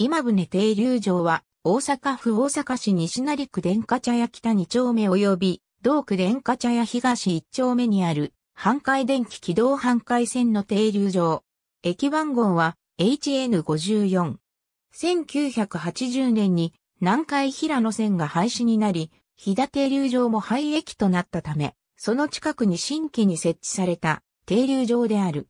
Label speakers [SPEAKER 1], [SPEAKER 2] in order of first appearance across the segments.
[SPEAKER 1] 今船停留場は、大阪府大阪市西成区電化茶屋北2丁目及び、同区電化茶屋東1丁目にある、半海電気軌道半海線の停留場。駅番号は HN54。1980年に南海平野線が廃止になり、飛田停留場も廃駅となったため、その近くに新規に設置された停留場である。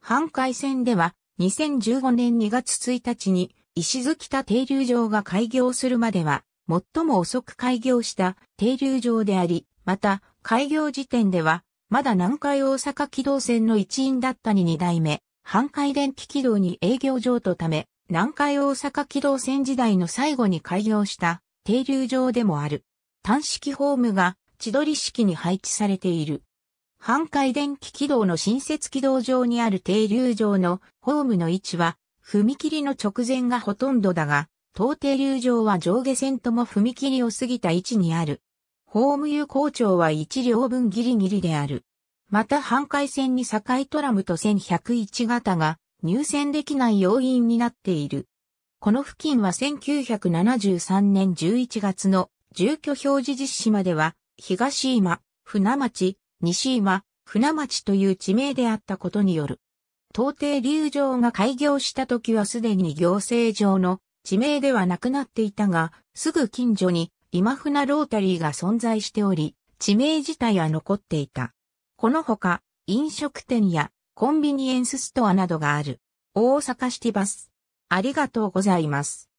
[SPEAKER 1] 半海線では2015年2月1日に石月田停留場が開業するまでは、最も遅く開業した停留場であり、また、開業時点では、まだ南海大阪軌道線の一員だったに二代目、半海電気軌道に営業場とため、南海大阪軌道線時代の最後に開業した停留場でもある。単式ホームが千鳥式に配置されている。半海電気軌道の新設軌道上にある停留場のホームの位置は踏切の直前がほとんどだが、到底流上は上下線とも踏切を過ぎた位置にある。ホーム有効長は1両分ギリギリである。また半回線に境トラムと1101型が入線できない要因になっている。この付近は1973年11月の住居表示実施までは東今、船町、西今、船町という地名であったことによる。東帝流城が開業した時はすでに行政上の地名ではなくなっていたが、すぐ近所に今船ロータリーが存在しており、地名自体は残っていた。このほか、飲食店やコンビニエンスストアなどがある。大阪シティバス。ありがと
[SPEAKER 2] うございます。